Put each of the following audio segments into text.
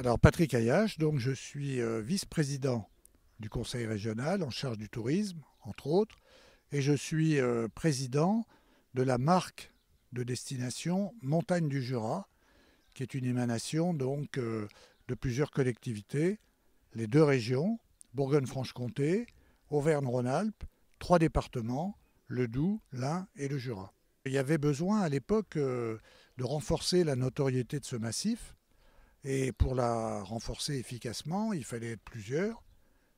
Alors Patrick Ayache, donc je suis euh, vice-président du conseil régional en charge du tourisme, entre autres, et je suis euh, président de la marque de destination Montagne du Jura, qui est une émanation donc euh, de plusieurs collectivités, les deux régions, Bourgogne-Franche-Comté, Auvergne-Rhône-Alpes, trois départements, le Doubs, l'Ain et le Jura. Il y avait besoin à l'époque de renforcer la notoriété de ce massif et pour la renforcer efficacement, il fallait être plusieurs,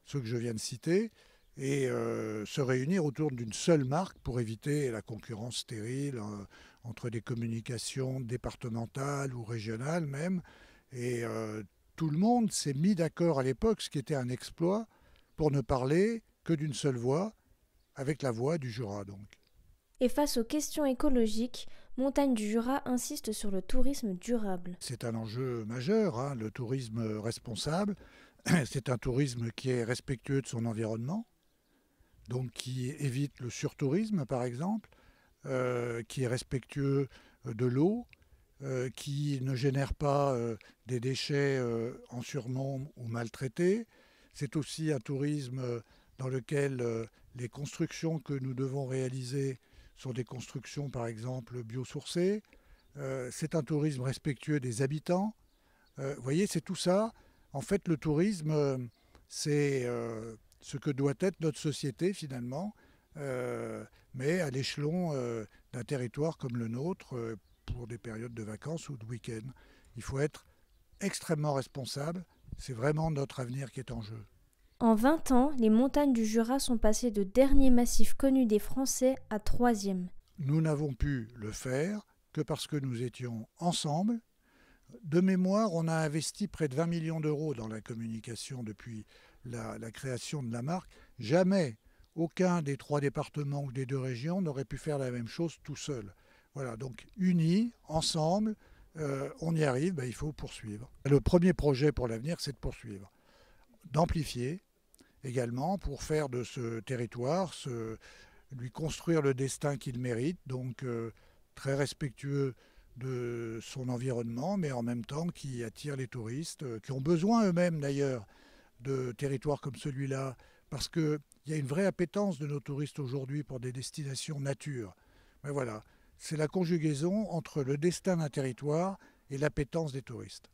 ceux que je viens de citer, et euh, se réunir autour d'une seule marque pour éviter la concurrence stérile euh, entre des communications départementales ou régionales même. Et euh, tout le monde s'est mis d'accord à l'époque, ce qui était un exploit, pour ne parler que d'une seule voix, avec la voix du Jura donc. Et face aux questions écologiques, Montagne du Jura insiste sur le tourisme durable. C'est un enjeu majeur, hein, le tourisme responsable. C'est un tourisme qui est respectueux de son environnement, donc qui évite le surtourisme par exemple, euh, qui est respectueux euh, de l'eau, euh, qui ne génère pas des déchets en surmont ou maltraités. C'est aussi un tourisme dans lequel les constructions que nous devons réaliser sont des constructions par exemple biosourcées. Euh, c'est un tourisme respectueux des habitants. Euh, vous voyez, c'est tout ça. En fait, le tourisme, euh, c'est ce que doit être notre société finalement, mais à l'échelon d'un territoire comme le nôtre, pour des périodes de vacances ou de week-end. Il faut être extrêmement responsable. C'est vraiment notre avenir qui est en jeu. En 20 ans, les montagnes du Jura sont passées de dernier massif connu des Français à troisième. Nous n'avons pu le faire que parce que nous étions ensemble. De mémoire, on a investi près de 20 millions d'euros dans la communication depuis la, création de la marque. Jamais aucun des trois départements ou des deux régions n'aurait pu faire la même chose tout seul. Voilà, donc unis, ensemble, euh, on y arrive, ben, il faut poursuivre. Le premier projet pour l'avenir, c'est de poursuivre, d'amplifier, également pour faire de ce territoire, lui construire le destin qu'il mérite, donc euh, très respectueux de son environnement, mais en même temps qui attire les touristes, euh, qui ont besoin eux-mêmes d'ailleurs de territoires comme celui-là, parce qu'il y a une vraie appétence de nos touristes aujourd'hui pour des destinations nature. Mais voilà, c'est la conjugaison entre le destin d'un territoire et l'appétence des touristes.